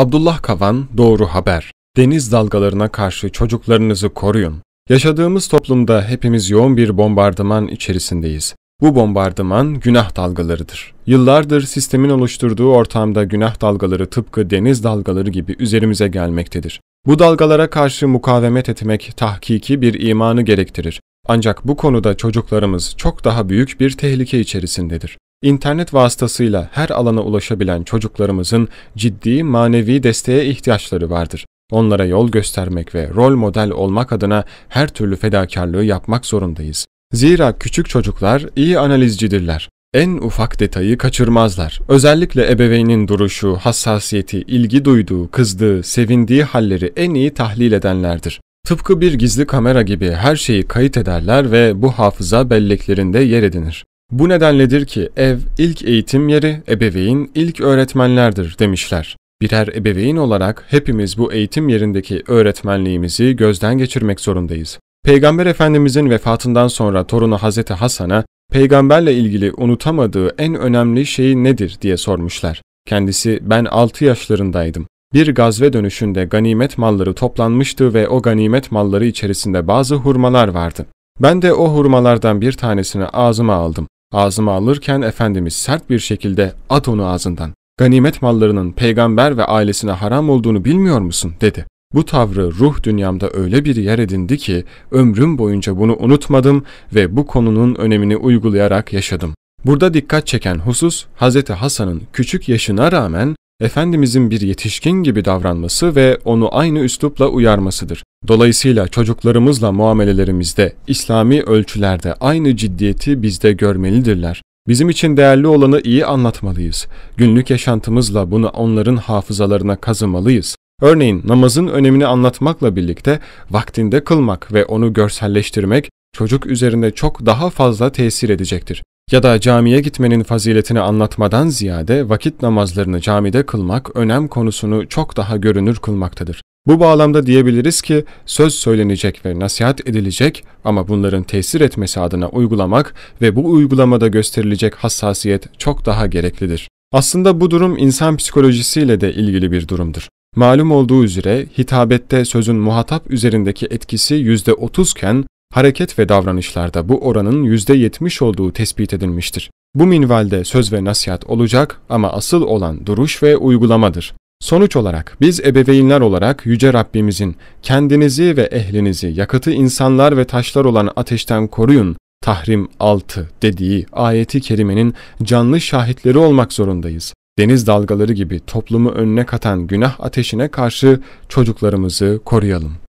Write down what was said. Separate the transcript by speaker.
Speaker 1: Abdullah Kavan, Doğru Haber. Deniz dalgalarına karşı çocuklarınızı koruyun. Yaşadığımız toplumda hepimiz yoğun bir bombardıman içerisindeyiz. Bu bombardıman günah dalgalarıdır. Yıllardır sistemin oluşturduğu ortamda günah dalgaları tıpkı deniz dalgaları gibi üzerimize gelmektedir. Bu dalgalara karşı mukavemet etmek tahkiki bir imanı gerektirir. Ancak bu konuda çocuklarımız çok daha büyük bir tehlike içerisindedir. İnternet vasıtasıyla her alana ulaşabilen çocuklarımızın ciddi manevi desteğe ihtiyaçları vardır. Onlara yol göstermek ve rol model olmak adına her türlü fedakarlığı yapmak zorundayız. Zira küçük çocuklar iyi analizcidirler. En ufak detayı kaçırmazlar. Özellikle ebeveynin duruşu, hassasiyeti, ilgi duyduğu, kızdığı, sevindiği halleri en iyi tahlil edenlerdir. Tıpkı bir gizli kamera gibi her şeyi kayıt ederler ve bu hafıza belleklerinde yer edinir. Bu nedenledir ki ev ilk eğitim yeri, ebeveyn ilk öğretmenlerdir demişler. Birer ebeveyn olarak hepimiz bu eğitim yerindeki öğretmenliğimizi gözden geçirmek zorundayız. Peygamber Efendimizin vefatından sonra torunu Hazreti Hasan'a peygamberle ilgili unutamadığı en önemli şey nedir diye sormuşlar. Kendisi ben 6 yaşlarındaydım. Bir gazve dönüşünde ganimet malları toplanmıştı ve o ganimet malları içerisinde bazı hurmalar vardı. Ben de o hurmalardan bir tanesini ağzıma aldım. Ağzıma alırken Efendimiz sert bir şekilde at onu ağzından. Ganimet mallarının peygamber ve ailesine haram olduğunu bilmiyor musun dedi. Bu tavrı ruh dünyamda öyle bir yer edindi ki ömrüm boyunca bunu unutmadım ve bu konunun önemini uygulayarak yaşadım. Burada dikkat çeken husus Hz. Hasan'ın küçük yaşına rağmen Efendimizin bir yetişkin gibi davranması ve onu aynı üslupla uyarmasıdır. Dolayısıyla çocuklarımızla muamelelerimizde, İslami ölçülerde aynı ciddiyeti bizde görmelidirler. Bizim için değerli olanı iyi anlatmalıyız. Günlük yaşantımızla bunu onların hafızalarına kazımalıyız. Örneğin namazın önemini anlatmakla birlikte vaktinde kılmak ve onu görselleştirmek çocuk üzerinde çok daha fazla tesir edecektir ya da camiye gitmenin faziletini anlatmadan ziyade vakit namazlarını camide kılmak önem konusunu çok daha görünür kılmaktadır. Bu bağlamda diyebiliriz ki söz söylenecek ve nasihat edilecek ama bunların tesir etmesi adına uygulamak ve bu uygulamada gösterilecek hassasiyet çok daha gereklidir. Aslında bu durum insan psikolojisiyle de ilgili bir durumdur. Malum olduğu üzere hitabette sözün muhatap üzerindeki etkisi %30 iken hareket ve davranışlarda bu oranın %70 olduğu tespit edilmiştir. Bu minvalde söz ve nasihat olacak ama asıl olan duruş ve uygulamadır. Sonuç olarak biz ebeveynler olarak Yüce Rabbimizin kendinizi ve ehlinizi yakıtı insanlar ve taşlar olan ateşten koruyun Tahrim 6 dediği ayeti kerimenin canlı şahitleri olmak zorundayız. Deniz dalgaları gibi toplumu önüne katan günah ateşine karşı çocuklarımızı koruyalım.